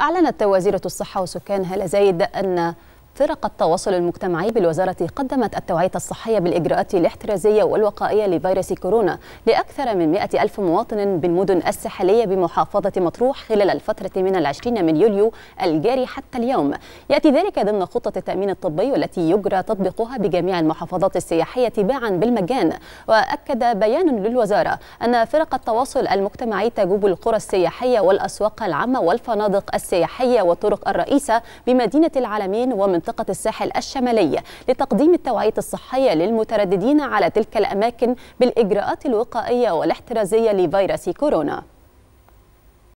أعلنت وزيرة الصحة وسكان هلا زايد أن فرق التواصل المجتمعي بالوزارة قدمت التوعية الصحية بالإجراءات الاحترازية والوقائية لفيروس كورونا لأكثر من 100 ألف مواطن بالمدن الساحلية بمحافظة مطروح خلال الفترة من العشرين من يوليو الجاري حتى اليوم يأتي ذلك ضمن خطة التأمين الطبي والتي يجرى تطبيقها بجميع المحافظات السياحية تباعا بالمجان وأكد بيان للوزارة أن فرق التواصل المجتمعي تجوب القرى السياحية والأسواق العامة والفنادق السياحية والطرق الرئيسة بمدينة العالمين ومن منطقة الساحل الشمالية لتقديم التوعية الصحية للمترددين على تلك الأماكن بالإجراءات الوقائية والاحترازية لفيروس كورونا